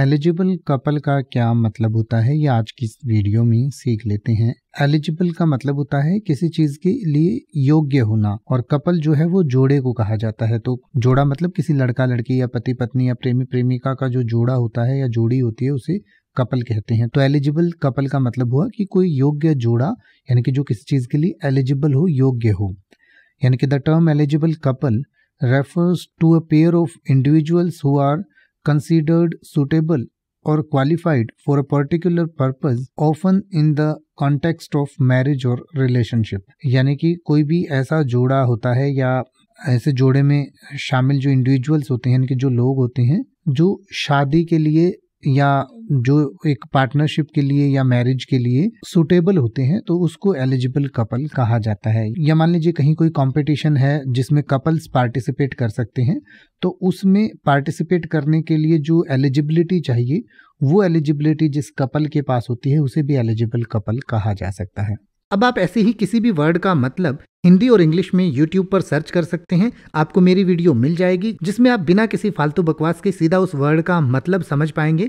eligible couple का क्या मतलब होता है ये आज की वीडियो में सीख लेते हैं एलिजिबल का मतलब होता है किसी चीज के लिए योग्य होना और कपल जो है वो जोड़े को कहा जाता है तो जोड़ा मतलब किसी लड़का लड़की या पति पत्नी या प्रेमी प्रेमिका का जो जोड़ा होता है या जोड़ी होती है उसे कपल कहते हैं तो एलिजिबल कपल का मतलब हुआ कि कोई योग्य जोड़ा यानी कि जो किसी चीज के लिए एलिजिबल हो योग्य हो यानी कि the term eligible couple refers to a pair of individuals who are considered suitable or qualified for a particular purpose often in the context of marriage or relationship यानी कि कोई भी ऐसा जोड़ा होता है या ऐसे जोड़े में शामिल जो इंडिविजुअल्स होते हैं इनके जो लोग होते हैं जो शादी के लिए या जो एक पार्टनरशिप के लिए या मैरिज के लिए सुटेबल होते हैं तो उसको एलिजिबल कपल कहा जाता है या मान लीजिए कहीं कोई कंपटीशन है जिसमें कपल्स पार्टिसिपेट कर सकते हैं तो उसमें पार्टिसिपेट करने के लिए जो एलिजिबिलिटी चाहिए वो एलिजिबिलिटी जिस कपल के पास होती है उसे भी एलिजिबल कपल कहा जा सकता है अब आप ऐसे ही किसी भी वर्ड का मतलब हिंदी और इंग्लिश में यूट्यूब पर सर्च कर सकते हैं आपको मेरी वीडियो मिल जाएगी जिसमें आप बिना किसी फालतू बकवास के सीधा उस वर्ड का मतलब समझ पाएंगे